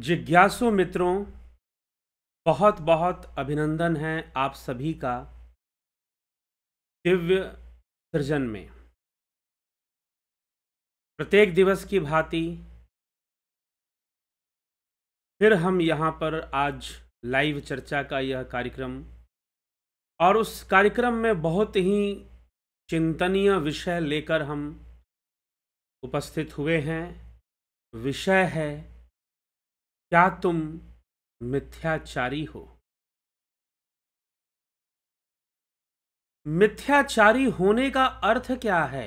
जिज्ञासु मित्रों बहुत बहुत अभिनंदन है आप सभी का दिव्य सृजन में प्रत्येक दिवस की भांति फिर हम यहाँ पर आज लाइव चर्चा का यह कार्यक्रम और उस कार्यक्रम में बहुत ही चिंतनीय विषय लेकर हम उपस्थित हुए हैं विषय है क्या तुम मिथ्याचारी हो मिथ्याचारी होने का अर्थ क्या है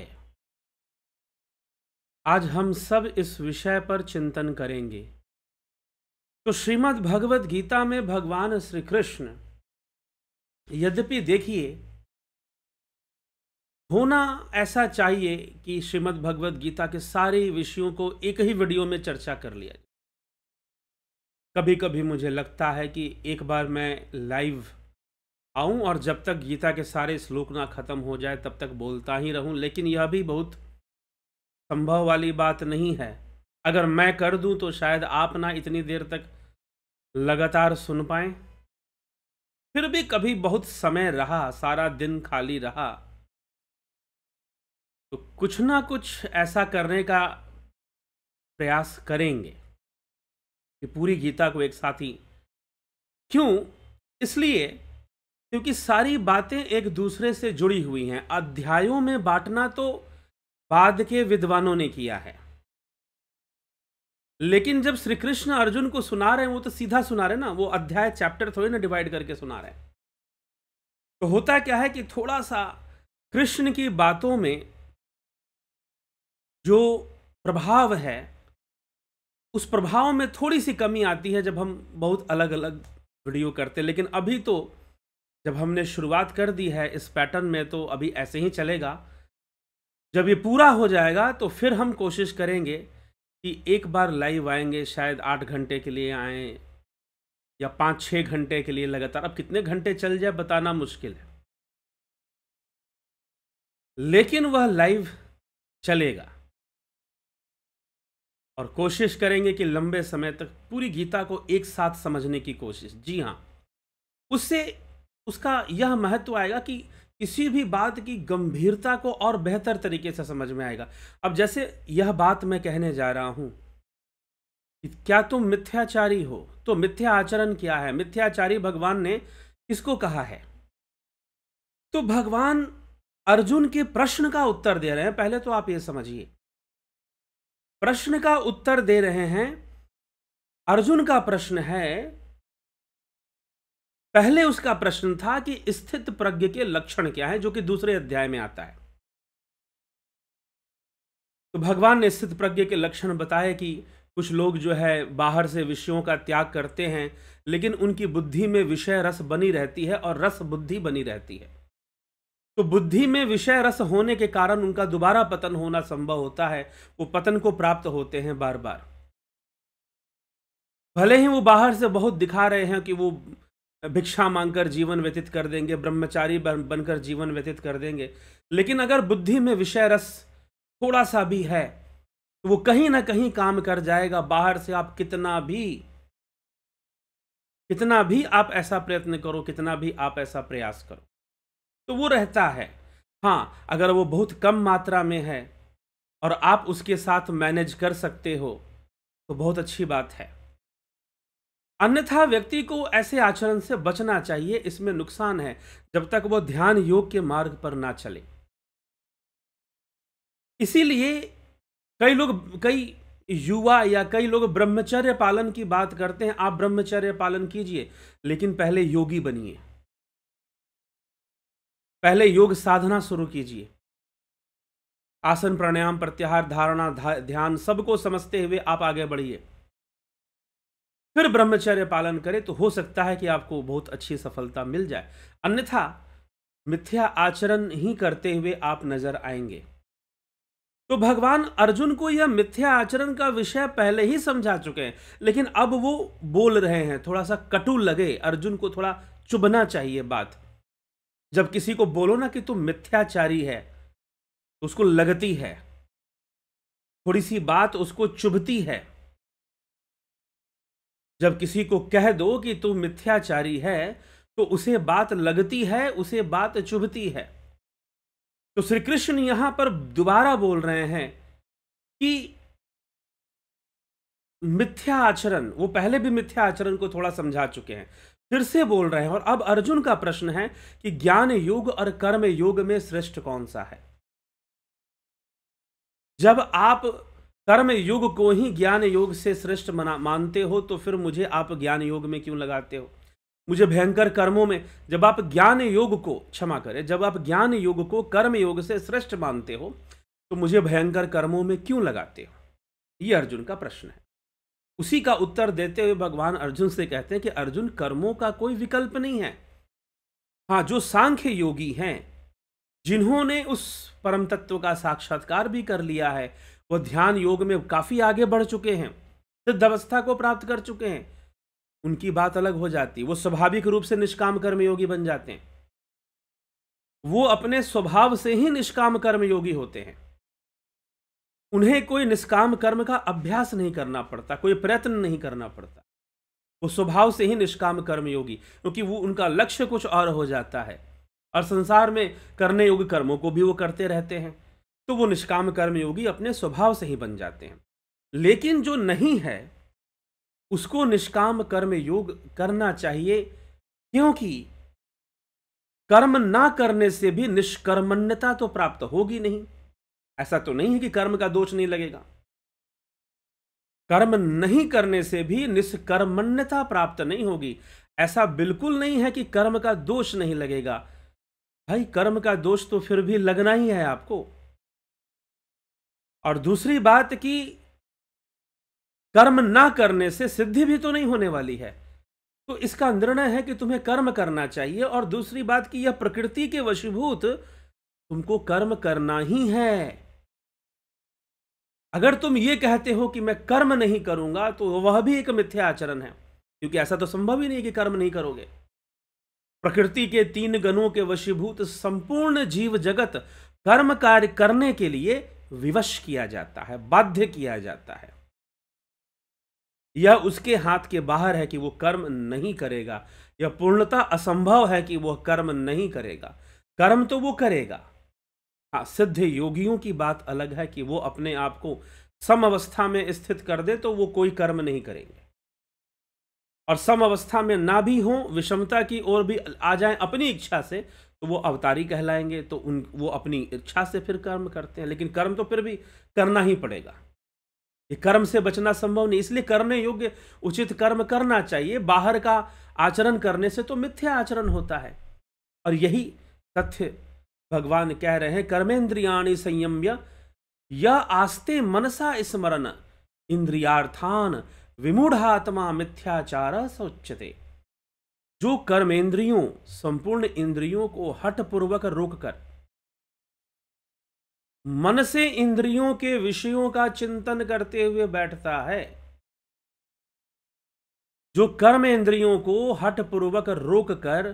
आज हम सब इस विषय पर चिंतन करेंगे तो श्रीमद् भगवत गीता में भगवान श्री कृष्ण यद्यपि देखिए होना ऐसा चाहिए कि श्रीमद् भगवत गीता के सारे विषयों को एक ही वीडियो में चर्चा कर लिया जाए कभी कभी मुझे लगता है कि एक बार मैं लाइव आऊं और जब तक गीता के सारे श्लोक ना ख़त्म हो जाए तब तक बोलता ही रहूं लेकिन यह भी बहुत संभव वाली बात नहीं है अगर मैं कर दूं तो शायद आप ना इतनी देर तक लगातार सुन पाएं फिर भी कभी बहुत समय रहा सारा दिन खाली रहा तो कुछ ना कुछ ऐसा करने का प्रयास करेंगे कि पूरी गीता को एक साथ ही क्यों इसलिए क्योंकि सारी बातें एक दूसरे से जुड़ी हुई हैं अध्यायों में बांटना तो बाद के विद्वानों ने किया है लेकिन जब श्री कृष्ण अर्जुन को सुना रहे हैं वो तो सीधा सुना रहे ना वो अध्याय चैप्टर थोड़े ना डिवाइड करके सुना रहे हैं तो होता क्या है कि थोड़ा सा कृष्ण की बातों में जो प्रभाव है उस प्रभाव में थोड़ी सी कमी आती है जब हम बहुत अलग अलग वीडियो करते हैं लेकिन अभी तो जब हमने शुरुआत कर दी है इस पैटर्न में तो अभी ऐसे ही चलेगा जब ये पूरा हो जाएगा तो फिर हम कोशिश करेंगे कि एक बार लाइव आएंगे शायद आठ घंटे के लिए आए या पाँच छः घंटे के लिए लगातार अब कितने घंटे चल जाए बताना मुश्किल है लेकिन वह लाइव चलेगा और कोशिश करेंगे कि लंबे समय तक पूरी गीता को एक साथ समझने की कोशिश जी हाँ उससे उसका यह महत्व आएगा कि किसी भी बात की गंभीरता को और बेहतर तरीके से समझ में आएगा अब जैसे यह बात मैं कहने जा रहा हूँ क्या तुम मिथ्याचारी हो तो मिथ्या आचरण क्या है मिथ्याचारी भगवान ने किसको कहा है तो भगवान अर्जुन के प्रश्न का उत्तर दे रहे हैं पहले तो आप ये समझिए प्रश्न का उत्तर दे रहे हैं अर्जुन का प्रश्न है पहले उसका प्रश्न था कि स्थित प्रज्ञ के लक्षण क्या है जो कि दूसरे अध्याय में आता है तो भगवान ने स्थित प्रज्ञ के लक्षण बताए कि कुछ लोग जो है बाहर से विषयों का त्याग करते हैं लेकिन उनकी बुद्धि में विषय रस बनी रहती है और रस बुद्धि बनी रहती है तो बुद्धि में विषय रस होने के कारण उनका दोबारा पतन होना संभव होता है वो पतन को प्राप्त होते हैं बार बार भले ही वो बाहर से बहुत दिखा रहे हैं कि वो भिक्षा मांगकर जीवन व्यतीत कर देंगे ब्रह्मचारी बनकर जीवन व्यतीत कर देंगे लेकिन अगर बुद्धि में विषय रस थोड़ा सा भी है तो वो कहीं ना कहीं काम कर जाएगा बाहर से आप कितना भी कितना भी आप ऐसा प्रयत्न करो कितना भी आप ऐसा प्रयास करो तो वो रहता है हाँ अगर वो बहुत कम मात्रा में है और आप उसके साथ मैनेज कर सकते हो तो बहुत अच्छी बात है अन्यथा व्यक्ति को ऐसे आचरण से बचना चाहिए इसमें नुकसान है जब तक वो ध्यान योग के मार्ग पर ना चले इसीलिए कई लोग कई युवा या कई लोग ब्रह्मचर्य पालन की बात करते हैं आप ब्रह्मचर्य पालन कीजिए लेकिन पहले योगी बनिए पहले योग साधना शुरू कीजिए आसन प्राणायाम प्रत्याहार धारणा ध्यान सबको समझते हुए आप आगे बढ़िए फिर ब्रह्मचर्य पालन करें तो हो सकता है कि आपको बहुत अच्छी सफलता मिल जाए अन्यथा मिथ्या आचरण ही करते हुए आप नजर आएंगे तो भगवान अर्जुन को यह मिथ्या आचरण का विषय पहले ही समझा चुके हैं लेकिन अब वो बोल रहे हैं थोड़ा सा कटु लगे अर्जुन को थोड़ा चुभना चाहिए बात जब किसी को बोलो ना कि तुम मिथ्याचारी है तो उसको लगती है थोड़ी सी बात उसको चुभती है जब किसी को कह दो कि तू मिथ्याचारी है तो उसे बात लगती है उसे बात चुभती है तो श्री कृष्ण यहां पर दोबारा बोल रहे हैं कि मिथ्या आचरण वो पहले भी मिथ्या आचरण को थोड़ा समझा चुके हैं फिर से बोल रहे हैं और अब अर्जुन का प्रश्न है कि ज्ञान योग और कर्म योग में श्रेष्ठ कौन सा है जब आप कर्म युग को ही ज्ञान योग से श्रेष्ठ मानते हो तो फिर मुझे आप ज्ञान योग में क्यों लगाते हो मुझे भयंकर कर्मों में जब आप ज्ञान योग को क्षमा करें जब आप ज्ञान योग को कर्म योग से श्रेष्ठ मानते हो तो मुझे भयंकर कर्मों में क्यों लगाते हो ये अर्जुन का प्रश्न है उसी का उत्तर देते हुए भगवान अर्जुन से कहते हैं कि अर्जुन कर्मों का कोई विकल्प नहीं है हाँ जो सांख्य योगी हैं जिन्होंने उस परम तत्व का साक्षात्कार भी कर लिया है वह ध्यान योग में काफ़ी आगे बढ़ चुके हैं सिद्ध अवस्था को प्राप्त कर चुके हैं उनकी बात अलग हो जाती है वो स्वाभाविक रूप से निष्काम कर्मयोगी बन जाते हैं वो अपने स्वभाव से ही निष्काम कर्मयोगी होते हैं उन्हें कोई निष्काम कर्म का अभ्यास नहीं करना पड़ता कोई प्रयत्न नहीं करना पड़ता वो स्वभाव से ही निष्काम कर्म योगी क्योंकि वो उनका लक्ष्य कुछ और हो जाता है और संसार में करने योग्य कर्मों को भी वो करते रहते हैं तो वो निष्काम कर्म योगी अपने स्वभाव से ही बन जाते हैं लेकिन जो नहीं है उसको निष्काम कर्म योग करना चाहिए क्योंकि कर्म ना करने से भी निष्कर्मण्यता तो प्राप्त होगी नहीं ऐसा तो नहीं है कि कर्म का दोष नहीं लगेगा कर्म नहीं करने से भी निष्कर्मण्यता प्राप्त नहीं होगी ऐसा बिल्कुल नहीं है कि कर्म का दोष नहीं लगेगा भाई कर्म का दोष तो फिर भी लगना ही है आपको और दूसरी बात कि कर्म ना करने से सिद्धि भी तो नहीं होने वाली है तो इसका निर्णय है कि तुम्हें कर्म करना चाहिए और दूसरी बात कि यह प्रकृति के वशीभूत तुमको कर्म करना ही है अगर तुम ये कहते हो कि मैं कर्म नहीं करूंगा तो वह भी एक मिथ्या आचरण है क्योंकि ऐसा तो संभव ही नहीं कि कर्म नहीं करोगे प्रकृति के तीन गणों के वशीभूत संपूर्ण जीव जगत कर्म कार्य करने के लिए विवश किया जाता है बाध्य किया जाता है यह उसके हाथ के बाहर है कि वो कर्म नहीं करेगा यह पूर्णता असंभव है कि वह कर्म नहीं करेगा कर्म तो वो करेगा हाँ, सिद्ध योगियों की बात अलग है कि वो अपने आप को सम अवस्था में स्थित कर दे तो वो कोई कर्म नहीं करेंगे और सम अवस्था में ना भी हो विषमता की ओर भी आ जाए अपनी इच्छा से तो वो अवतारी कहलाएंगे तो उन वो अपनी इच्छा से फिर कर्म करते हैं लेकिन कर्म तो फिर भी करना ही पड़ेगा ये कर्म से बचना संभव नहीं इसलिए करने योग्य उचित कर्म करना चाहिए बाहर का आचरण करने से तो मिथ्या आचरण होता है और यही तथ्य भगवान कह रहे हैं कर्मेंद्रियाणी संयम्य यह आस्ते मनसा स्मरण इंद्रियार्थान विमूढ़ात्मा मिथ्याचार सोचते जो कर्मेंद्रियों संपूर्ण इंद्रियों को हठपूर्वक रोककर मन से इंद्रियों के विषयों का चिंतन करते हुए बैठता है जो कर्म इंद्रियों को हठपूर्वक रोककर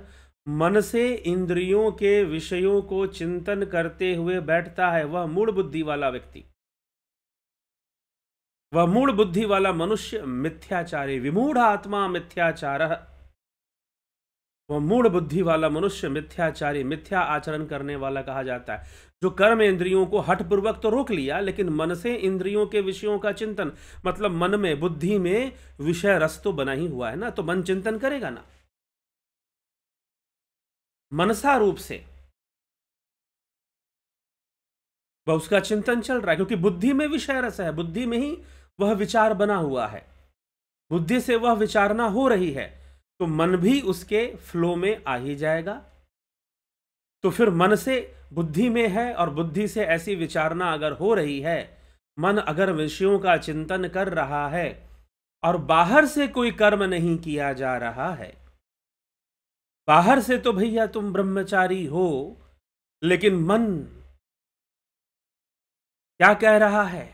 मन से इंद्रियों के विषयों को चिंतन करते हुए बैठता है वह मूल बुद्धि वाला व्यक्ति वह मूल बुद्धि वाला मनुष्य मिथ्याचारी विमूढ़ आत्मा मिथ्याचार वह मूल बुद्धि वाला मनुष्य मिथ्याचारी मिथ्या आचरण करने वाला कहा जाता है जो कर्म इंद्रियों को हठपूर्वक तो रोक लिया लेकिन मन से इंद्रियों के विषयों का चिंतन मतलब मन में बुद्धि में विषय रस तो बना ही हुआ है ना तो मन चिंतन करेगा ना मनसा रूप से वह उसका चिंतन चल रहा है क्योंकि बुद्धि में विषय रस है बुद्धि में ही वह विचार बना हुआ है बुद्धि से वह विचारना हो रही है तो मन भी उसके फ्लो में आ ही जाएगा तो फिर मन से बुद्धि में है और बुद्धि से ऐसी विचारना अगर हो रही है मन अगर विषयों का चिंतन कर रहा है और बाहर से कोई कर्म नहीं किया जा रहा है बाहर से तो भैया तुम ब्रह्मचारी हो लेकिन मन क्या कह रहा है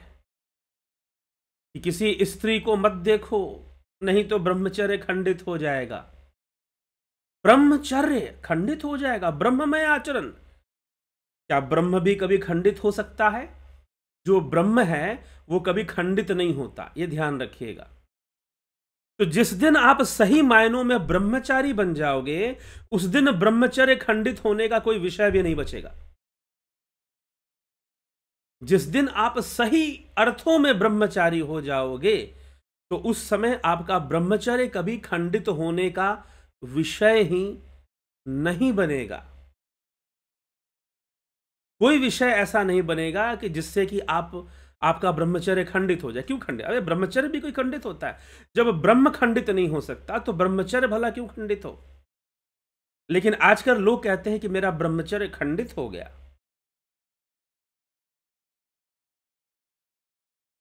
कि किसी स्त्री को मत देखो नहीं तो ब्रह्मचर्य खंडित हो जाएगा ब्रह्मचर्य खंडित हो जाएगा ब्रह्ममय आचरण क्या ब्रह्म भी कभी खंडित हो सकता है जो ब्रह्म है वो कभी खंडित नहीं होता ये ध्यान रखिएगा तो जिस दिन आप सही मायनों में ब्रह्मचारी बन जाओगे उस दिन ब्रह्मचर्य खंडित होने का कोई विषय भी नहीं बचेगा जिस दिन आप सही अर्थों में ब्रह्मचारी हो जाओगे तो उस समय आपका ब्रह्मचर्य कभी खंडित होने का विषय ही नहीं बनेगा कोई विषय ऐसा नहीं बनेगा कि जिससे कि आप आपका ब्रह्मचर्य खंडित हो जाए क्यों खंडित अरे ब्रह्मचर्य भी कोई खंडित होता है जब ब्रह्म खंडित नहीं हो सकता तो ब्रह्मचर्य भला क्यों खंडित हो लेकिन आजकल लोग कहते हैं कि मेरा ब्रह्मचर्य खंडित हो गया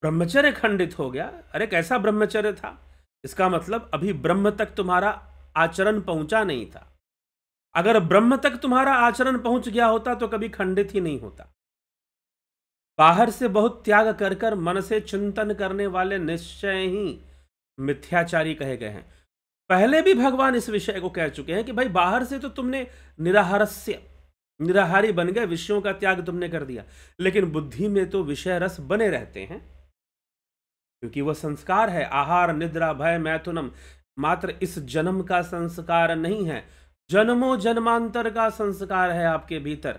ब्रह्मचर्य खंडित हो गया अरे कैसा ब्रह्मचर्य था इसका मतलब अभी ब्रह्म तक तुम्हारा आचरण पहुंचा नहीं था अगर ब्रह्म तक तुम्हारा आचरण पहुंच गया होता तो कभी खंडित ही नहीं होता बाहर से बहुत त्याग कर कर मन से चिंतन करने वाले निश्चय ही मिथ्याचारी कहे गए हैं पहले भी भगवान इस विषय को कह चुके हैं कि भाई बाहर से तो तुमने निराहरस्य निराहारी बन गए विषयों का त्याग तुमने कर दिया लेकिन बुद्धि में तो विषय रस बने रहते हैं क्योंकि वह संस्कार है आहार निद्रा भय मैथुनम मात्र इस जन्म का संस्कार नहीं है जन्मों जन्मांतर का संस्कार है आपके भीतर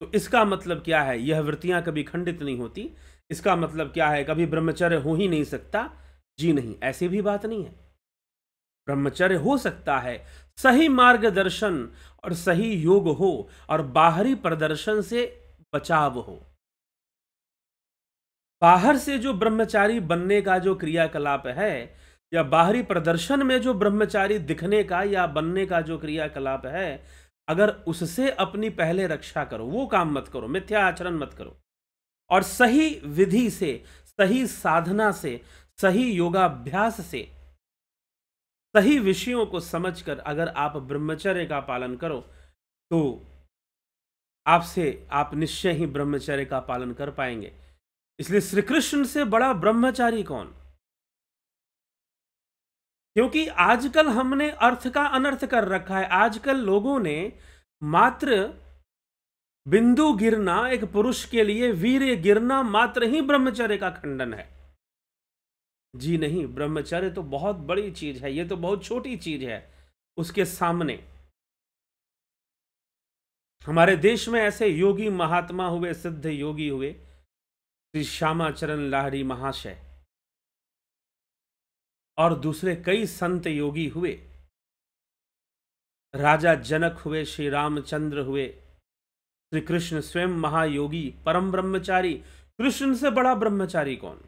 तो इसका मतलब क्या है यह वृत्तियां कभी खंडित नहीं होती इसका मतलब क्या है कभी ब्रह्मचर्य हो ही नहीं सकता जी नहीं ऐसी भी बात नहीं है ब्रह्मचर्य हो सकता है सही मार्गदर्शन और सही योग हो और बाहरी प्रदर्शन से बचाव हो बाहर से जो ब्रह्मचारी बनने का जो क्रियाकलाप है या बाहरी प्रदर्शन में जो ब्रह्मचारी दिखने का या बनने का जो क्रियाकलाप है अगर उससे अपनी पहले रक्षा करो वो काम मत करो मिथ्या आचरण मत करो और सही विधि से सही साधना से सही योगाभ्यास से सही विषयों को समझकर अगर आप ब्रह्मचर्य का पालन करो तो आपसे आप निश्चय ही ब्रह्मचर्य का पालन कर पाएंगे इसलिए श्री कृष्ण से बड़ा ब्रह्मचारी कौन क्योंकि आजकल हमने अर्थ का अनर्थ कर रखा है आजकल लोगों ने मात्र बिंदु गिरना एक पुरुष के लिए वीर गिरना मात्र ही ब्रह्मचर्य का खंडन है जी नहीं ब्रह्मचर्य तो बहुत बड़ी चीज है ये तो बहुत छोटी चीज है उसके सामने हमारे देश में ऐसे योगी महात्मा हुए सिद्ध योगी हुए श्री श्यामाचरण लाहरी महाशय और दूसरे कई संत योगी हुए राजा जनक हुए श्री रामचंद्र हुए श्री कृष्ण स्वयं महायोगी परम ब्रह्मचारी कृष्ण से बड़ा ब्रह्मचारी कौन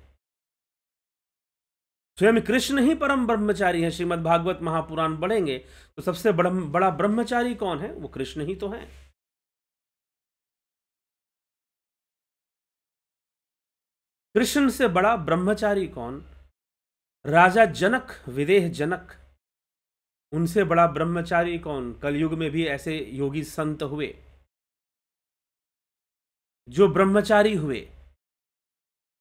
स्वयं कृष्ण ही परम ब्रह्मचारी है श्रीमद् भागवत महापुराण बढ़ेंगे तो सबसे बड़ा बड़ा ब्रह्मचारी कौन है वो कृष्ण ही तो है कृष्ण से बड़ा ब्रह्मचारी कौन राजा जनक विदेह जनक उनसे बड़ा ब्रह्मचारी कौन कलयुग में भी ऐसे योगी संत हुए जो ब्रह्मचारी हुए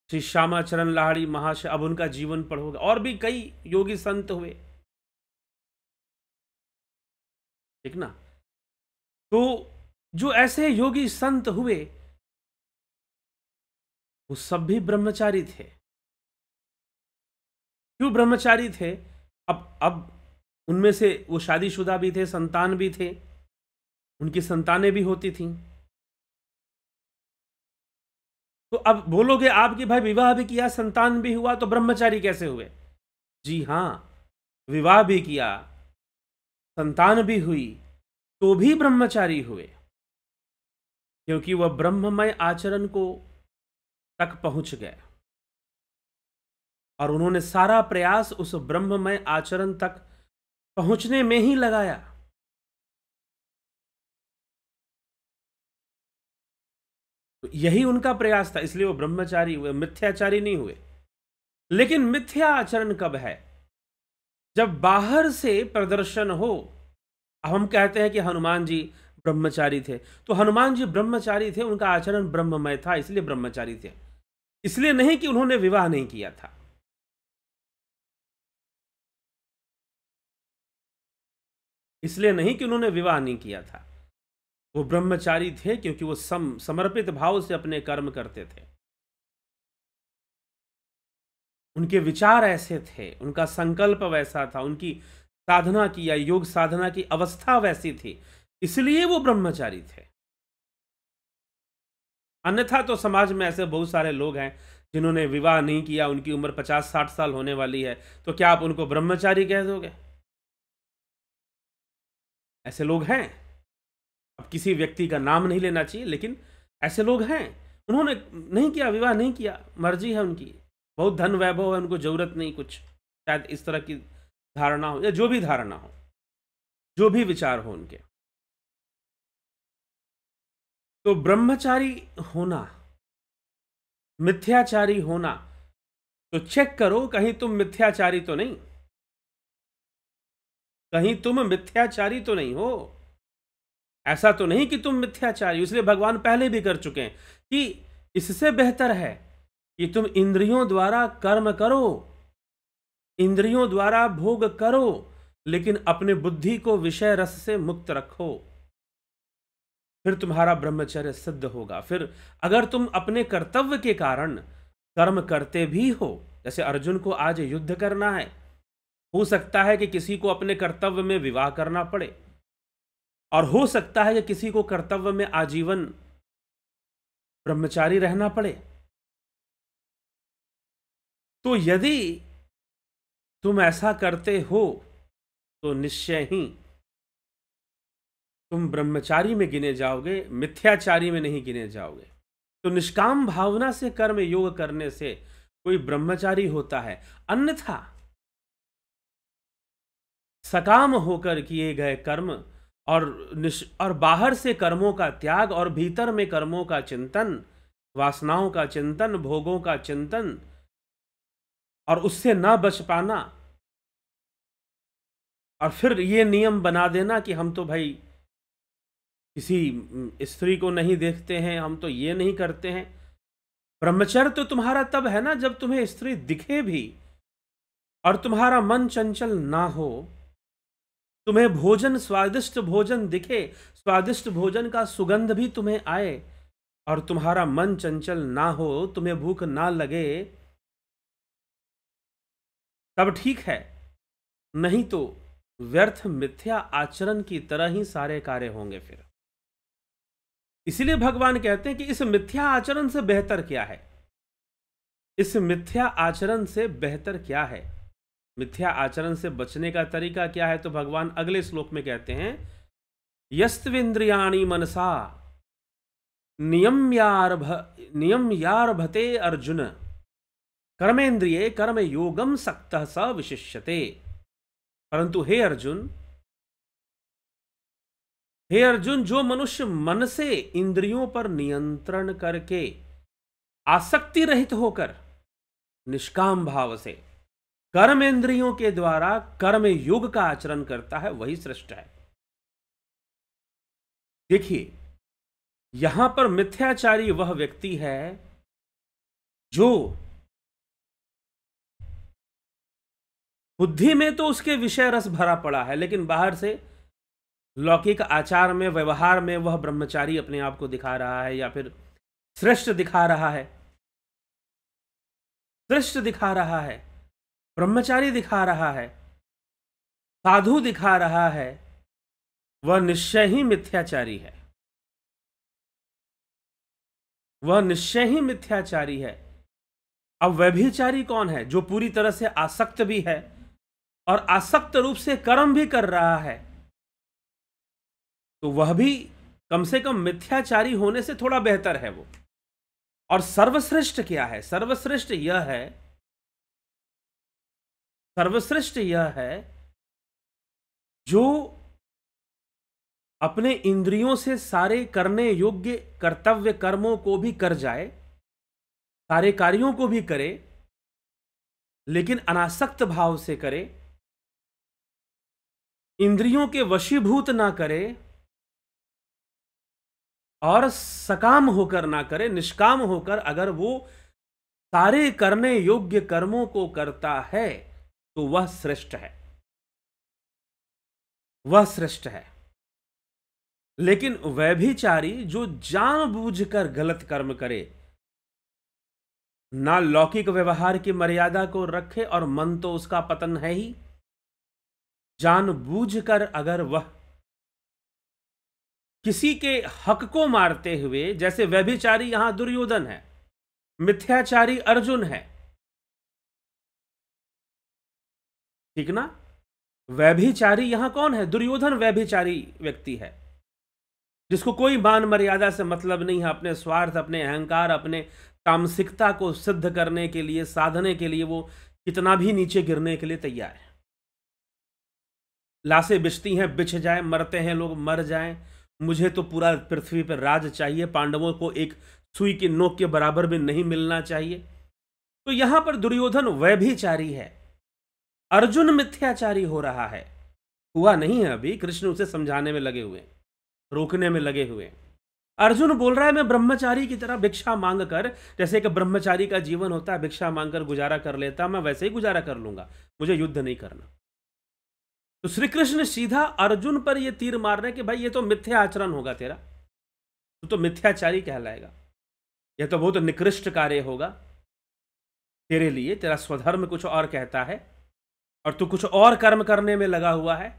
श्री श्यामाचरण लाहड़ी महाशय अब उनका जीवन पढ़ोगे और भी कई योगी संत हुए ठीक ना तो जो ऐसे योगी संत हुए वो सब भी ब्रह्मचारी थे क्यों ब्रह्मचारी थे अब अब उनमें से वो शादीशुदा भी थे संतान भी थे उनकी संतानें भी होती थीं तो अब बोलोगे आप कि भाई विवाह भी किया संतान भी हुआ तो ब्रह्मचारी कैसे हुए जी हाँ विवाह भी किया संतान भी हुई तो भी ब्रह्मचारी हुए क्योंकि वह ब्रह्ममय आचरण को तक पहुंच गए और उन्होंने सारा प्रयास उस ब्रह्ममय आचरण तक पहुंचने में ही लगाया तो यही उनका प्रयास था इसलिए वो ब्रह्मचारी हुए मिथ्याचारी नहीं हुए लेकिन मिथ्या आचरण कब है जब बाहर से प्रदर्शन हो अब हम कहते हैं कि हनुमान जी ब्रह्मचारी थे तो हनुमान जी ब्रह्मचारी थे उनका आचरण ब्रह्ममय था इसलिए ब्रह्मचारी थे इसलिए नहीं कि उन्होंने विवाह नहीं किया था इसलिए नहीं कि उन्होंने विवाह नहीं किया था वो ब्रह्मचारी थे क्योंकि वो सम समर्पित भाव से अपने कर्म करते थे उनके विचार ऐसे थे उनका संकल्प वैसा था उनकी साधना की या योग साधना की अवस्था वैसी थी इसलिए वो ब्रह्मचारी थे अन्यथा तो समाज में ऐसे बहुत सारे लोग हैं जिन्होंने विवाह नहीं किया उनकी उम्र पचास साठ साल होने वाली है तो क्या आप उनको ब्रह्मचारी कह दोगे ऐसे लोग हैं अब किसी व्यक्ति का नाम नहीं लेना चाहिए लेकिन ऐसे लोग हैं उन्होंने नहीं किया विवाह नहीं किया मर्जी है उनकी बहुत धन वैभव है उनको जरूरत नहीं कुछ शायद इस तरह की धारणा हो या जो भी धारणा हो जो भी विचार हो उनके तो ब्रह्मचारी होना मिथ्याचारी होना तो चेक करो कहीं तुम मिथ्याचारी तो नहीं कहीं तुम मिथ्याचारी तो नहीं हो ऐसा तो नहीं कि तुम मिथ्याचारी इसलिए भगवान पहले भी कर चुके हैं कि इससे बेहतर है कि तुम इंद्रियों द्वारा कर्म करो इंद्रियों द्वारा भोग करो लेकिन अपने बुद्धि को विषय रस से मुक्त रखो फिर तुम्हारा ब्रह्मचर्य सिद्ध होगा फिर अगर तुम अपने कर्तव्य के कारण कर्म करते भी हो जैसे अर्जुन को आज युद्ध करना है हो सकता है कि किसी को अपने कर्तव्य में विवाह करना पड़े और हो सकता है कि किसी को कर्तव्य में आजीवन ब्रह्मचारी रहना पड़े तो यदि तुम ऐसा करते हो तो निश्चय ही तुम ब्रह्मचारी में गिने जाओगे मिथ्याचारी में नहीं गिने जाओगे तो निष्काम भावना से कर्म योग करने से कोई ब्रह्मचारी होता है अन्यथा सकाम होकर किए गए कर्म और निश और बाहर से कर्मों का त्याग और भीतर में कर्मों का चिंतन वासनाओं का चिंतन भोगों का चिंतन और उससे ना बच पाना और फिर ये नियम बना देना कि हम तो भाई किसी स्त्री को नहीं देखते हैं हम तो ये नहीं करते हैं ब्रह्मचर्य तो तुम्हारा तब है ना जब तुम्हें स्त्री दिखे भी और तुम्हारा मन चंचल ना हो तुम्हें भोजन स्वादिष्ट भोजन दिखे स्वादिष्ट भोजन का सुगंध भी तुम्हें आए और तुम्हारा मन चंचल ना हो तुम्हें भूख ना लगे तब ठीक है नहीं तो व्यर्थ मिथ्या आचरण की तरह ही सारे कार्य होंगे फिर इसलिए भगवान कहते हैं कि इस मिथ्या आचरण से बेहतर क्या है इस मिथ्या आचरण से बेहतर क्या है मिथ्या आचरण से बचने का तरीका क्या है तो भगवान अगले श्लोक में कहते हैं यस्तविंद्रियाणी मनसा नियम यारभ नियम यारभते अर्जुन कर्मेंद्रिय कर्म योगम सक्त स विशिष्यते परंतु हे अर्जुन हे अर्जुन जो मनुष्य मन से इंद्रियों पर नियंत्रण करके आसक्ति रहित होकर निष्काम भाव से कर्म इंद्रियों के द्वारा कर्म युग का आचरण करता है वही श्रेष्ठ है देखिए यहां पर मिथ्याचारी वह व्यक्ति है जो बुद्धि में तो उसके विषय रस भरा पड़ा है लेकिन बाहर से लौकिक आचार में व्यवहार में वह ब्रह्मचारी अपने आप को दिखा रहा है या फिर श्रेष्ठ दिखा रहा है श्रेष्ठ दिखा रहा है ब्रह्मचारी दिखा रहा है साधु दिखा रहा है वह निश्चय ही मिथ्याचारी है वह निश्चय ही मिथ्याचारी है अब व्यभिचारी कौन है जो पूरी तरह से आसक्त भी है और आसक्त रूप से कर्म भी कर रहा है तो वह भी कम से कम मिथ्याचारी होने से थोड़ा बेहतर है वो और सर्वश्रेष्ठ क्या है सर्वश्रेष्ठ यह है सर्वश्रेष्ठ यह है जो अपने इंद्रियों से सारे करने योग्य कर्तव्य कर्मों को भी कर जाए सारे कार्यों को भी करे लेकिन अनासक्त भाव से करे इंद्रियों के वशीभूत ना करे और सकाम होकर ना करे निष्काम होकर अगर वो सारे करने योग्य कर्मों को करता है तो वह श्रेष्ठ है वह श्रेष्ठ है लेकिन वैभिचारी जो जानबूझकर गलत कर्म करे ना लौकिक व्यवहार की मर्यादा को रखे और मन तो उसका पतन है ही जानबूझकर अगर वह किसी के हक को मारते हुए जैसे व्यभिचारी यहां दुर्योधन है मिथ्याचारी अर्जुन है ठीक ना वैभिचारी यहां कौन है दुर्योधन वैभिचारी व्यक्ति है जिसको कोई मान मर्यादा से मतलब नहीं है अपने स्वार्थ अपने अहंकार अपने तामसिकता को सिद्ध करने के लिए साधने के लिए वो कितना भी नीचे गिरने के लिए तैयार है लाशें बिछती हैं बिछ जाए मरते हैं लोग मर जाएं मुझे तो पूरा पृथ्वी पर राज चाहिए पांडवों को एक सुई की नोक के बराबर भी नहीं मिलना चाहिए तो यहां पर दुर्योधन वैभिचारी है अर्जुन मिथ्याचारी हो रहा है हुआ नहीं है अभी कृष्ण उसे समझाने में लगे हुए रोकने में लगे हुए अर्जुन बोल रहा है मैं ब्रह्मचारी की तरह भिक्षा मांग कर जैसे एक ब्रह्मचारी का जीवन होता है भिक्षा मांग कर गुजारा कर लेता मैं वैसे ही गुजारा कर लूंगा मुझे युद्ध नहीं करना तो श्री कृष्ण सीधा अर्जुन पर यह तीर मार रहे कि भाई ये तो मिथ्या आचरण होगा तेरा तू तो मिथ्याचारी कहलाएगा यह तो बहुत निकृष्ट कार्य होगा तेरे लिए तेरा स्वधर्म कुछ और कहता है और तू कुछ और कर्म करने में लगा हुआ है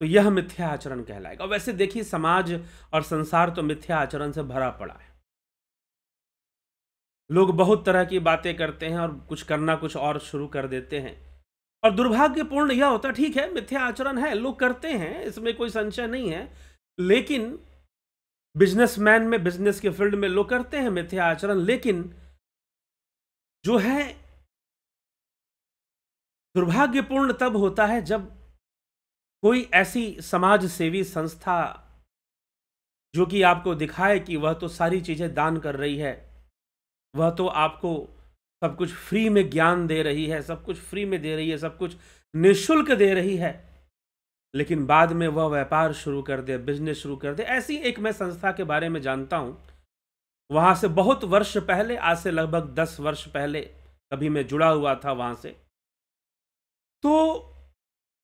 तो यह मिथ्या आचरण कहलाएगा वैसे देखिए समाज और संसार तो मिथ्या आचरण से भरा पड़ा है लोग बहुत तरह की बातें करते हैं और कुछ करना कुछ और शुरू कर देते हैं और दुर्भाग्यपूर्ण यह होता ठीक है मिथ्या आचरण है लोग करते हैं इसमें कोई संशय नहीं है लेकिन बिजनेसमैन में बिजनेस के फील्ड में लोग करते हैं मिथ्या आचरण लेकिन जो है दुर्भाग्यपूर्ण तब होता है जब कोई ऐसी समाज सेवी संस्था जो कि आपको दिखाए कि वह तो सारी चीज़ें दान कर रही है वह तो आपको सब कुछ फ्री में ज्ञान दे रही है सब कुछ फ्री में दे रही है सब कुछ निःशुल्क दे रही है लेकिन बाद में वह व्यापार शुरू कर दे बिजनेस शुरू कर दे ऐसी एक मैं संस्था के बारे में जानता हूँ वहाँ से बहुत वर्ष पहले आज से लगभग दस वर्ष पहले कभी मैं जुड़ा हुआ था वहाँ से तो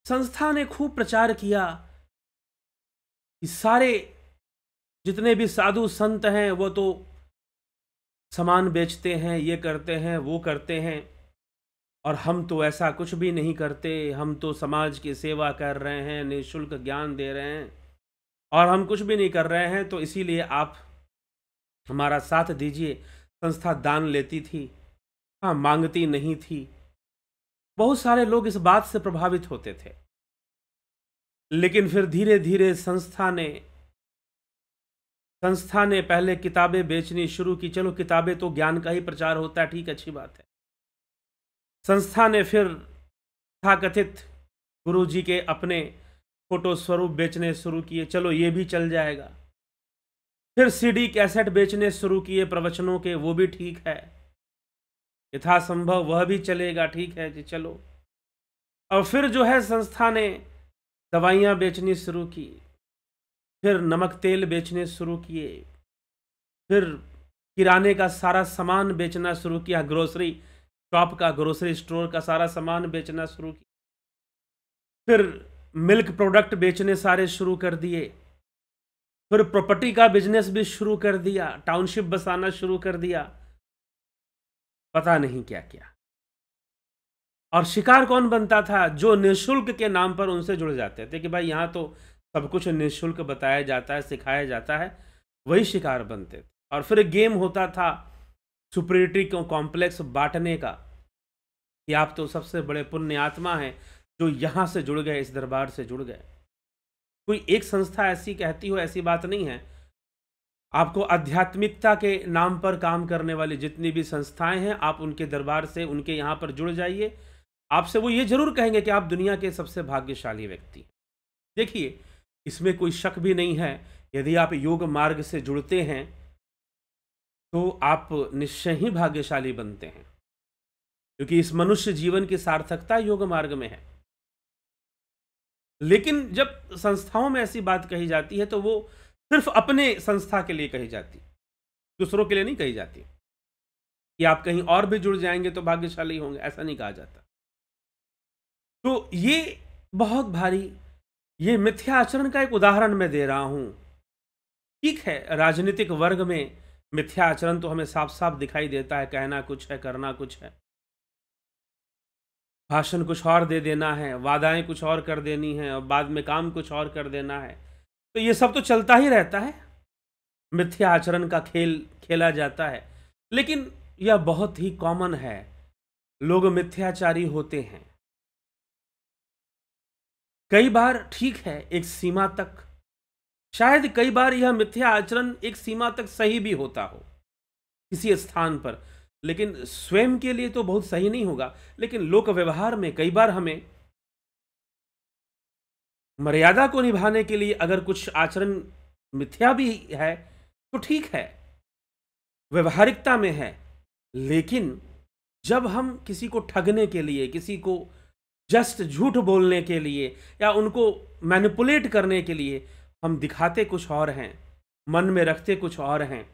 संस्था ने खूब प्रचार किया कि सारे जितने भी साधु संत हैं वो तो सामान बेचते हैं ये करते हैं वो करते हैं और हम तो ऐसा कुछ भी नहीं करते हम तो समाज की सेवा कर रहे हैं निःशुल्क ज्ञान दे रहे हैं और हम कुछ भी नहीं कर रहे हैं तो इसीलिए आप हमारा साथ दीजिए संस्था दान लेती थी हाँ मांगती नहीं थी बहुत सारे लोग इस बात से प्रभावित होते थे लेकिन फिर धीरे धीरे संस्था ने संस्था ने पहले किताबें बेचनी शुरू की चलो किताबें तो ज्ञान का ही प्रचार होता है ठीक अच्छी बात है संस्था ने फिर तथाकथित गुरु जी के अपने फोटो स्वरूप बेचने शुरू किए चलो ये भी चल जाएगा फिर सीडी कैसेट बेचने शुरू किए प्रवचनों के वो भी ठीक है यथासंभव वह भी चलेगा ठीक है जी चलो और फिर जो है संस्था ने दवाइयाँ बेचनी शुरू की फिर नमक तेल बेचने शुरू किए फिर किराने का सारा सामान बेचना शुरू किया ग्रोसरी शॉप का ग्रोसरी स्टोर का सारा सामान बेचना शुरू किया फिर मिल्क प्रोडक्ट बेचने सारे शुरू कर दिए फिर प्रॉपर्टी का बिजनेस भी शुरू कर दिया टाउनशिप बसाना शुरू कर दिया पता नहीं क्या क्या और शिकार कौन बनता था जो निःशुल्क के नाम पर उनसे जुड़ जाते थे कि भाई यहाँ तो सब कुछ निःशुल्क बताया जाता है सिखाया जाता है वही शिकार बनते थे और फिर गेम होता था सुपरेटरी कॉम्प्लेक्स बांटने का कि आप तो सबसे बड़े पुण्य आत्मा हैं जो यहाँ से जुड़ गए इस दरबार से जुड़ गए कोई एक संस्था ऐसी कहती हो ऐसी बात नहीं है आपको आध्यात्मिकता के नाम पर काम करने वाली जितनी भी संस्थाएं हैं आप उनके दरबार से उनके यहाँ पर जुड़ जाइए आपसे वो ये जरूर कहेंगे कि आप दुनिया के सबसे भाग्यशाली व्यक्ति देखिए इसमें कोई शक भी नहीं है यदि आप योग मार्ग से जुड़ते हैं तो आप निश्चय ही भाग्यशाली बनते हैं क्योंकि इस मनुष्य जीवन की सार्थकता योग मार्ग में है लेकिन जब संस्थाओं में ऐसी बात कही जाती है तो वो सिर्फ अपने संस्था के लिए कही जाती दूसरों के लिए नहीं कही जाती कि आप कहीं और भी जुड़ जाएंगे तो भाग्यशाली होंगे ऐसा नहीं कहा जाता तो ये बहुत भारी ये मिथ्या आचरण का एक उदाहरण मैं दे रहा हूं ठीक है राजनीतिक वर्ग में मिथ्या आचरण तो हमें साफ साफ दिखाई देता है कहना कुछ है करना कुछ है भाषण कुछ और दे देना है वादाएं कुछ और कर देनी है और बाद में काम कुछ और कर देना है तो ये सब तो चलता ही रहता है मिथ्या आचरण का खेल खेला जाता है लेकिन यह बहुत ही कॉमन है लोग मिथ्याचारी होते हैं कई बार ठीक है एक सीमा तक शायद कई बार यह मिथ्या आचरण एक सीमा तक सही भी होता हो किसी स्थान पर लेकिन स्वयं के लिए तो बहुत सही नहीं होगा लेकिन लोक व्यवहार में कई बार हमें मर्यादा को निभाने के लिए अगर कुछ आचरण मिथ्या भी है तो ठीक है व्यवहारिकता में है लेकिन जब हम किसी को ठगने के लिए किसी को जस्ट झूठ बोलने के लिए या उनको मैनिपुलेट करने के लिए हम दिखाते कुछ और हैं मन में रखते कुछ और हैं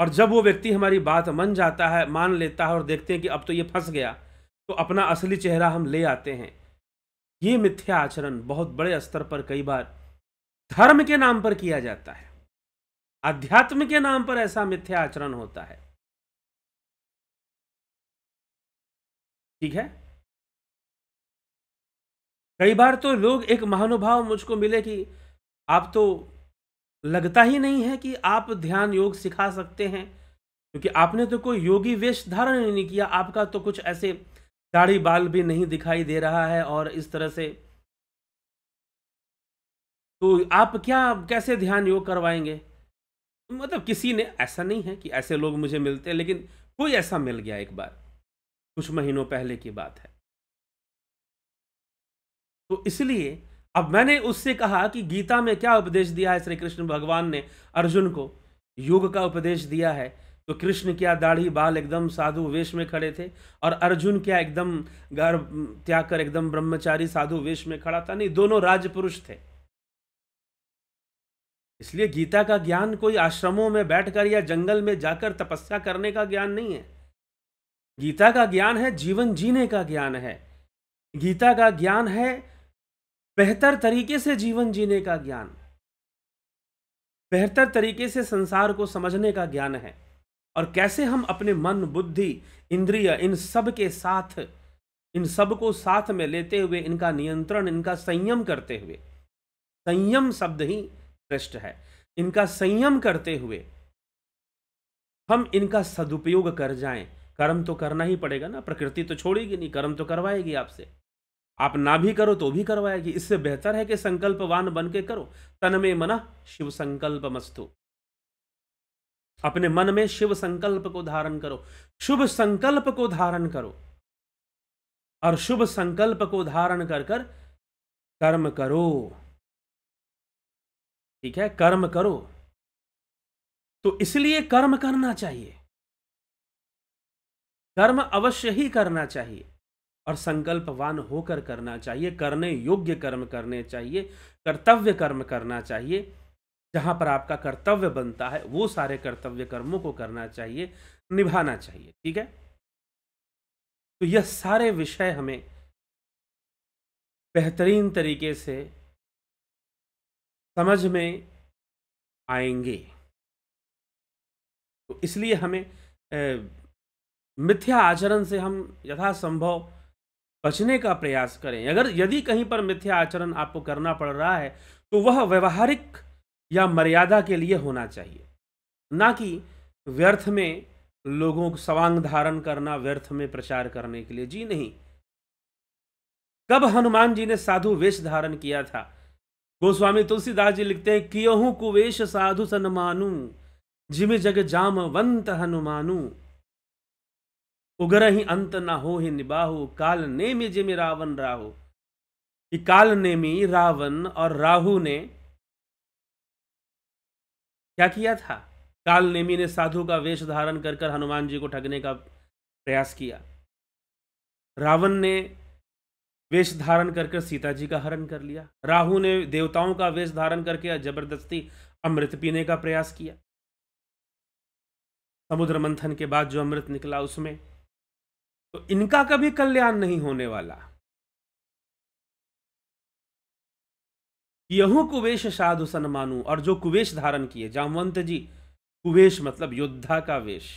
और जब वो व्यक्ति हमारी बात मन जाता है मान लेता है और देखते हैं कि अब तो ये फंस गया तो अपना असली चेहरा हम ले आते हैं ये मिथ्या आचरण बहुत बड़े स्तर पर कई बार धर्म के नाम पर किया जाता है अध्यात्म के नाम पर ऐसा मिथ्या आचरण होता है ठीक है कई बार तो लोग एक महानुभाव मुझको मिले कि आप तो लगता ही नहीं है कि आप ध्यान योग सिखा सकते हैं क्योंकि आपने तो कोई योगी वेश धारण नहीं किया आपका तो कुछ ऐसे दाढ़ी बाल भी नहीं दिखाई दे रहा है और इस तरह से तो आप क्या कैसे ध्यान योग करवाएंगे मतलब किसी ने ऐसा नहीं है कि ऐसे लोग मुझे मिलते हैं लेकिन कोई ऐसा मिल गया एक बार कुछ महीनों पहले की बात है तो इसलिए अब मैंने उससे कहा कि गीता में क्या उपदेश दिया है श्री कृष्ण भगवान ने अर्जुन को योग का उपदेश दिया है तो कृष्ण क्या दाढ़ी बाल एकदम साधु वेश में खड़े थे और अर्जुन क्या एकदम घर त्याग कर एकदम ब्रह्मचारी साधु वेश में खड़ा था नहीं दोनों राजपुरुष थे इसलिए गीता का ज्ञान कोई आश्रमों में बैठकर या जंगल में जाकर तपस्या करने का ज्ञान नहीं है गीता का ज्ञान है जीवन जीने का ज्ञान है गीता का ज्ञान है बेहतर तरीके से जीवन जीने का ज्ञान बेहतर तरीके से संसार को समझने का ज्ञान है और कैसे हम अपने मन बुद्धि इंद्रिय इन सब के साथ इन सब को साथ में लेते हुए इनका नियंत्रण इनका संयम करते हुए संयम शब्द ही श्रेष्ठ है इनका संयम करते हुए हम इनका सदुपयोग कर जाएं कर्म तो करना ही पड़ेगा ना प्रकृति तो छोड़ेगी नहीं कर्म तो करवाएगी आपसे आप ना भी करो तो भी करवाएगी इससे बेहतर है कि संकल्पवान बन के करो तन में मना शिव संकल्प मस्तु अपने मन में शिव संकल्प को धारण करो शुभ संकल्प को धारण करो और शुभ संकल्प को धारण कर कर कर्म करो ठीक है कर्म करो तो इसलिए कर्म करना चाहिए कर्म अवश्य ही करना चाहिए और संकल्पवान होकर करना चाहिए करने योग्य कर्म करने चाहिए कर्तव्य कर्म करना चाहिए जहाँ पर आपका कर्तव्य बनता है वो सारे कर्तव्य कर्मों को करना चाहिए निभाना चाहिए ठीक है तो यह सारे विषय हमें बेहतरीन तरीके से समझ में आएंगे तो इसलिए हमें ए, मिथ्या आचरण से हम यथासंभव बचने का प्रयास करें अगर यदि कहीं पर मिथ्या आचरण आपको करना पड़ रहा है तो वह व्यवहारिक या मर्यादा के लिए होना चाहिए ना कि व्यर्थ में लोगों को सवांग धारण करना व्यर्थ में प्रचार करने के लिए जी नहीं कब हनुमान जी ने साधु वेश धारण किया था गोस्वामी तुलसीदास जी लिखते हैं कियहू कुवेश साधु सनमानु जिमे जग जाम वंत हनुमानु उगर ही अंत ना हो ही निबाहु काल नेमी जिमे रावण राहु काल नेमी रावण और राहु ने क्या किया था काल नेमी ने साधु का वेश धारण कर कर हनुमान जी को ठगने का प्रयास किया रावण ने वेश धारण कर कर सीता जी का हरण कर लिया राहु ने देवताओं का वेश धारण करके जबरदस्ती अमृत पीने का प्रयास किया समुद्र मंथन के बाद जो अमृत निकला उसमें तो इनका कभी कल्याण नहीं होने वाला यहू कुवेश साधु सन्मानु और जो कुवेश धारण किए जामवंत जी कुवेश मतलब योद्धा का वेश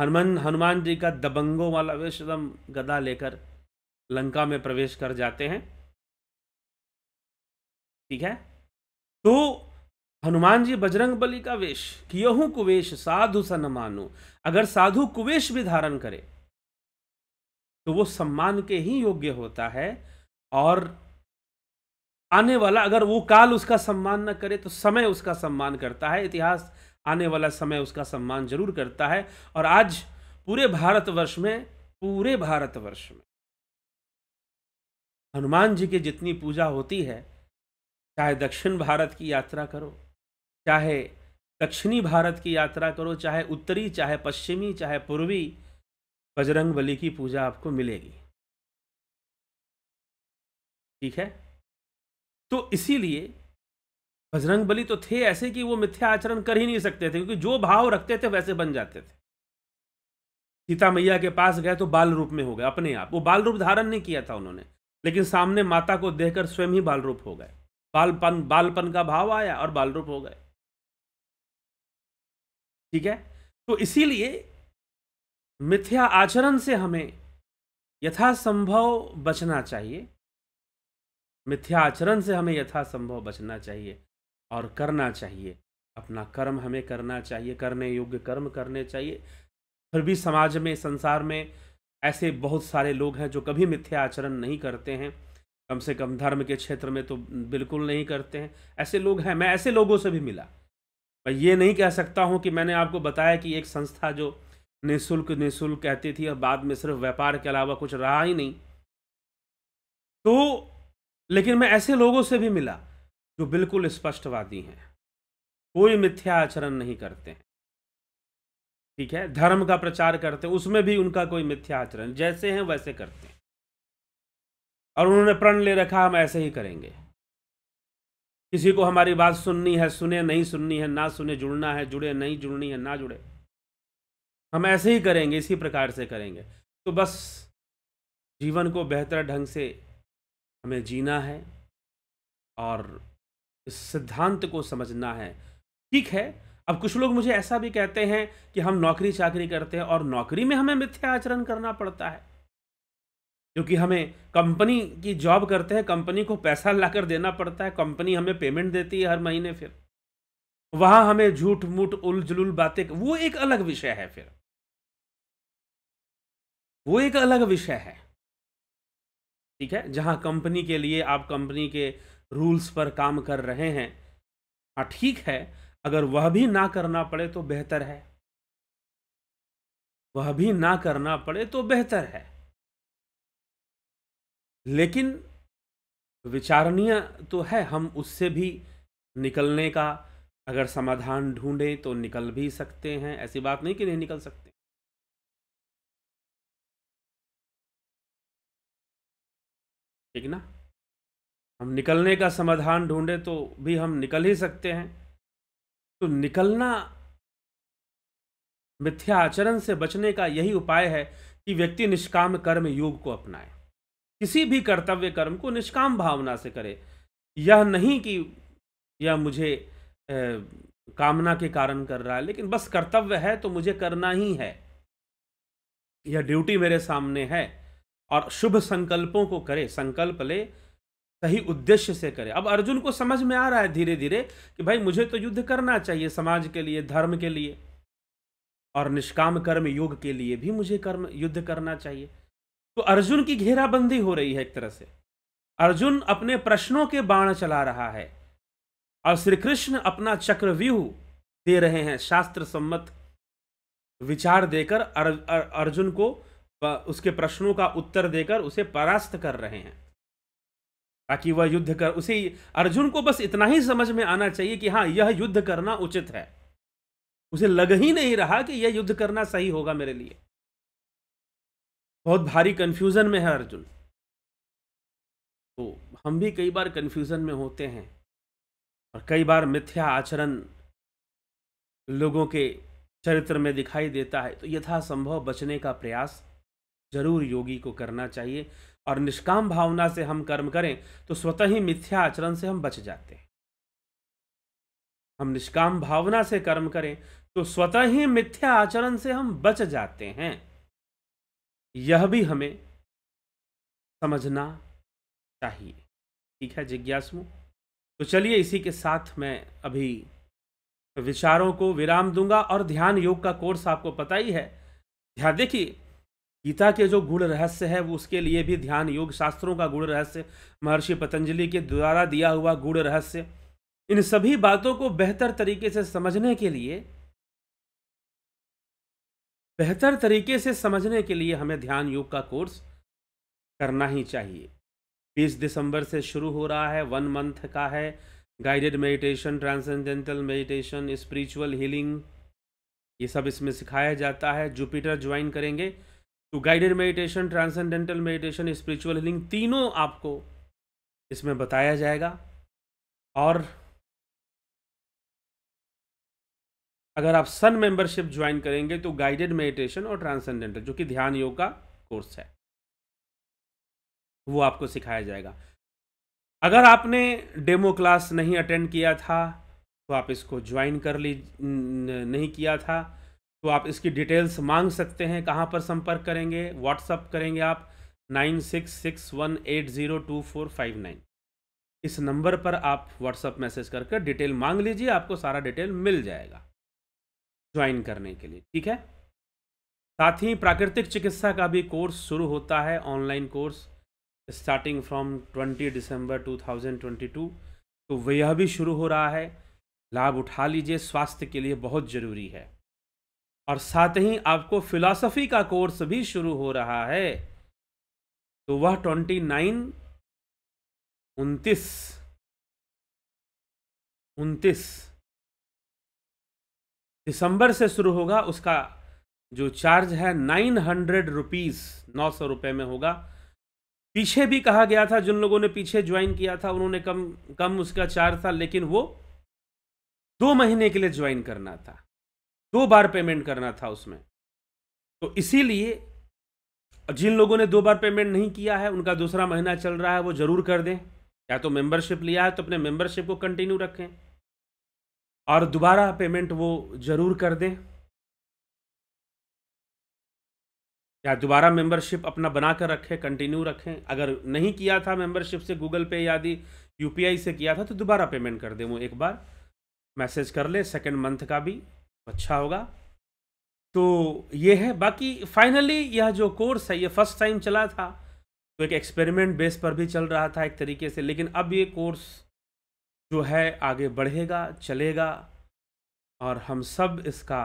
हनुमान हनुमान जी का दबंगों वाला वेश एकदम गदा लेकर लंका में प्रवेश कर जाते हैं ठीक है तो हनुमान जी बजरंग बली का वेश यहू कुवेश साधु सन मानो अगर साधु कुवेश भी धारण करे तो वो सम्मान के ही योग्य होता है और आने वाला अगर वो काल उसका सम्मान न करे तो समय उसका सम्मान करता है इतिहास आने वाला समय उसका सम्मान जरूर करता है और आज पूरे भारतवर्ष में पूरे भारतवर्ष में हनुमान जी की जितनी पूजा होती है चाहे दक्षिण भारत की यात्रा करो चाहे दक्षिणी भारत की यात्रा करो चाहे उत्तरी चाहे पश्चिमी चाहे पूर्वी बजरंग बली की पूजा आपको मिलेगी ठीक है तो इसीलिए बजरंग बली तो थे ऐसे कि वो मिथ्या आचरण कर ही नहीं सकते थे क्योंकि जो भाव रखते थे वैसे बन जाते थे सीता मैया के पास गए तो बाल रूप में हो गए अपने आप वो बाल रूप धारण नहीं किया था उन्होंने लेकिन सामने माता को देखकर स्वयं ही बाल रूप हो गए बालपन बालपन का भाव आया और बाल रूप हो गए ठीक है तो इसीलिए मिथ्या आचरण से हमें यथासंभव बचना चाहिए मिथ्या आचरण से हमें यथासंभव बचना चाहिए और करना चाहिए अपना कर्म हमें करना चाहिए करने योग्य कर्म करने चाहिए फिर भी समाज में संसार में ऐसे बहुत सारे लोग हैं जो कभी मिथ्या आचरण नहीं करते हैं कम से कम धर्म के क्षेत्र में तो बिल्कुल नहीं करते हैं ऐसे लोग हैं मैं ऐसे लोगों से भी मिला मैं ये नहीं कह सकता हूँ कि मैंने आपको बताया कि एक संस्था जो निःशुल्क निःशुल्क कहती थी और बाद में सिर्फ व्यापार के अलावा कुछ रहा ही नहीं तो लेकिन मैं ऐसे लोगों से भी मिला जो बिल्कुल स्पष्टवादी हैं कोई मिथ्या आचरण नहीं करते हैं ठीक है धर्म का प्रचार करते हैं उसमें भी उनका कोई मिथ्या आचरण जैसे हैं वैसे करते हैं और उन्होंने प्रण ले रखा हम ऐसे ही करेंगे किसी को हमारी बात सुननी है सुने नहीं सुननी है ना सुने जुड़ना है जुड़े नहीं जुड़नी है ना जुड़े हम ऐसे ही करेंगे इसी प्रकार से करेंगे तो बस जीवन को बेहतर ढंग से हमें जीना है और इस सिद्धांत को समझना है ठीक है अब कुछ लोग मुझे ऐसा भी कहते हैं कि हम नौकरी चाकरी करते हैं और नौकरी में हमें मिथ्या आचरण करना पड़ता है क्योंकि हमें कंपनी की जॉब करते हैं कंपनी को पैसा लाकर देना पड़ता है कंपनी हमें पेमेंट देती है हर महीने फिर वहां हमें झूठ मूठ उल बातें वो एक अलग विषय है फिर वो एक अलग विषय है ठीक है जहाँ कंपनी के लिए आप कंपनी के रूल्स पर काम कर रहे हैं हाँ ठीक है अगर वह भी ना करना पड़े तो बेहतर है वह भी ना करना पड़े तो बेहतर है लेकिन विचारणीय तो है हम उससे भी निकलने का अगर समाधान ढूंढे तो निकल भी सकते हैं ऐसी बात नहीं कि नहीं निकल सकते ठीक ना हम निकलने का समाधान ढूंढे तो भी हम निकल ही सकते हैं तो निकलना मिथ्या आचरण से बचने का यही उपाय है कि व्यक्ति निष्काम कर्म योग को अपनाए किसी भी कर्तव्य कर्म को निष्काम भावना से करे यह नहीं कि यह मुझे ए, कामना के कारण कर रहा है लेकिन बस कर्तव्य है तो मुझे करना ही है यह ड्यूटी मेरे सामने है और शुभ संकल्पों को करे संकल्प ले सही उद्देश्य से करे अब अर्जुन को समझ में आ रहा है धीरे धीरे कि भाई मुझे तो युद्ध करना चाहिए समाज के लिए धर्म के लिए और निष्काम कर्म योग के लिए भी मुझे कर्म युद्ध करना चाहिए तो अर्जुन की घेराबंदी हो रही है एक तरह से अर्जुन अपने प्रश्नों के बाण चला रहा है और श्री कृष्ण अपना चक्रव्यूह दे रहे हैं शास्त्र सम्मत विचार देकर अर, अर, अर्जुन को उसके प्रश्नों का उत्तर देकर उसे परास्त कर रहे हैं ताकि वह युद्ध कर उसे अर्जुन को बस इतना ही समझ में आना चाहिए कि हाँ यह युद्ध करना उचित है उसे लग ही नहीं रहा कि यह युद्ध करना सही होगा मेरे लिए बहुत भारी कंफ्यूजन में है अर्जुन तो हम भी कई बार कंफ्यूजन में होते हैं और कई बार मिथ्या आचरण लोगों के चरित्र में दिखाई देता है तो यथासंभव बचने का प्रयास जरूर योगी को करना चाहिए और निष्काम भावना से हम कर्म करें तो स्वतः ही मिथ्या आचरण से हम बच जाते हैं हम निष्काम भावना से कर्म करें तो स्वतः ही मिथ्या आचरण से हम बच जाते हैं यह भी हमें समझना चाहिए ठीक है जिज्ञासु तो चलिए इसी के साथ मैं अभी विचारों को विराम दूंगा और ध्यान योग का कोर्स आपको पता ही है ध्यान देखिए गीता के जो गुण रहस्य है वो उसके लिए भी ध्यान योग शास्त्रों का गुण रहस्य महर्षि पतंजलि के द्वारा दिया हुआ गुण रहस्य इन सभी बातों को बेहतर तरीके से समझने के लिए बेहतर तरीके से समझने के लिए हमें ध्यान योग का कोर्स करना ही चाहिए 20 दिसंबर से शुरू हो रहा है वन मंथ का है guided meditation transcendental meditation spiritual healing ये सब इसमें सिखाया जाता है जुपिटर ज्वाइन करेंगे तो guided meditation transcendental meditation spiritual healing तीनों आपको इसमें बताया जाएगा और अगर आप सन मेंबरशिप ज्वाइन करेंगे तो गाइडेड मेडिटेशन और ट्रांसेंडेंटल जो कि ध्यान योग का कोर्स है वो आपको सिखाया जाएगा अगर आपने डेमो क्लास नहीं अटेंड किया था तो आप इसको ज्वाइन कर ली नहीं किया था तो आप इसकी डिटेल्स मांग सकते हैं कहाँ पर संपर्क करेंगे व्हाट्सअप करेंगे आप nine six six one eight zero two four five nine इस नंबर पर आप व्हाट्सअप मैसेज करके डिटेल मांग लीजिए आपको सारा डिटेल मिल जाएगा ज्वाइन करने के लिए ठीक है साथ ही प्राकृतिक चिकित्सा का भी कोर्स शुरू होता है online course starting from 20 December 2022 तो वह भी शुरू हो रहा है लाभ उठा लीजिए स्वास्थ्य के लिए बहुत ज़रूरी है और साथ ही आपको फिलॉसफी का कोर्स भी शुरू हो रहा है तो वह ट्वेंटी नाइन उनतीस उनतीस दिसंबर से शुरू होगा उसका जो चार्ज है नाइन हंड्रेड रुपीज़ नौ सौ रुपये में होगा पीछे भी कहा गया था जिन लोगों ने पीछे ज्वाइन किया था उन्होंने कम कम उसका चार्ज था लेकिन वो दो महीने के लिए ज्वाइन करना था दो बार पेमेंट करना था उसमें तो इसीलिए जिन लोगों ने दो बार पेमेंट नहीं किया है उनका दूसरा महीना चल रहा है वो जरूर कर दें या तो मेंबरशिप लिया है तो अपने मेंबरशिप को कंटिन्यू रखें और दोबारा पेमेंट वो जरूर कर दें या दोबारा मेंबरशिप अपना बना कर रखें कंटिन्यू रखें अगर नहीं किया था मेंबरशिप से गूगल पे यादि यूपीआई से किया था तो दोबारा पेमेंट कर दें वो एक बार मैसेज कर लें सेकेंड मंथ का भी अच्छा होगा तो ये है बाकी फाइनली यह जो कोर्स है ये फर्स्ट टाइम चला था तो एक एक्सपेरिमेंट बेस पर भी चल रहा था एक तरीके से लेकिन अब ये कोर्स जो है आगे बढ़ेगा चलेगा और हम सब इसका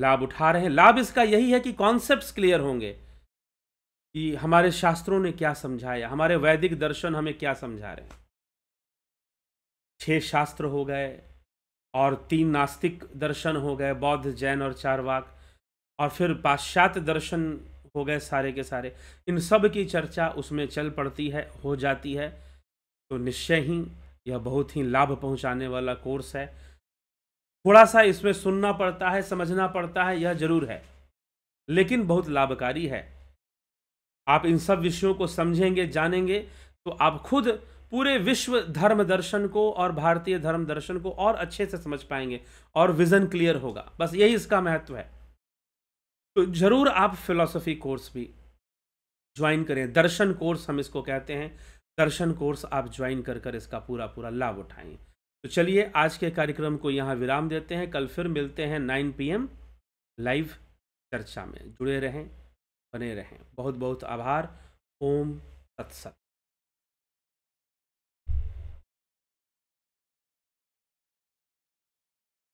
लाभ उठा रहे हैं लाभ इसका यही है कि कॉन्सेप्ट्स क्लियर होंगे कि हमारे शास्त्रों ने क्या समझाया हमारे वैदिक दर्शन हमें क्या समझा रहे हैं छह शास्त्र हो गए और तीन नास्तिक दर्शन हो गए बौद्ध जैन और चारवाक और फिर पाश्चात्य दर्शन हो गए सारे के सारे इन सब की चर्चा उसमें चल पड़ती है हो जाती है तो निश्चय ही यह बहुत ही लाभ पहुंचाने वाला कोर्स है थोड़ा सा इसमें सुनना पड़ता है समझना पड़ता है यह जरूर है लेकिन बहुत लाभकारी है आप इन सब विषयों को समझेंगे जानेंगे तो आप खुद पूरे विश्व धर्म दर्शन को और भारतीय धर्म दर्शन को और अच्छे से समझ पाएंगे और विजन क्लियर होगा बस यही इसका महत्व है तो जरूर आप फिलोसफी कोर्स भी ज्वाइन करें दर्शन कोर्स हम इसको कहते हैं दर्शन कोर्स आप ज्वाइन कर कर इसका पूरा पूरा लाभ उठाएं तो चलिए आज के कार्यक्रम को यहाँ विराम देते हैं कल फिर मिलते हैं नाइन पी लाइव चर्चा में जुड़े रहें बने रहें बहुत बहुत आभार ओम सत्सत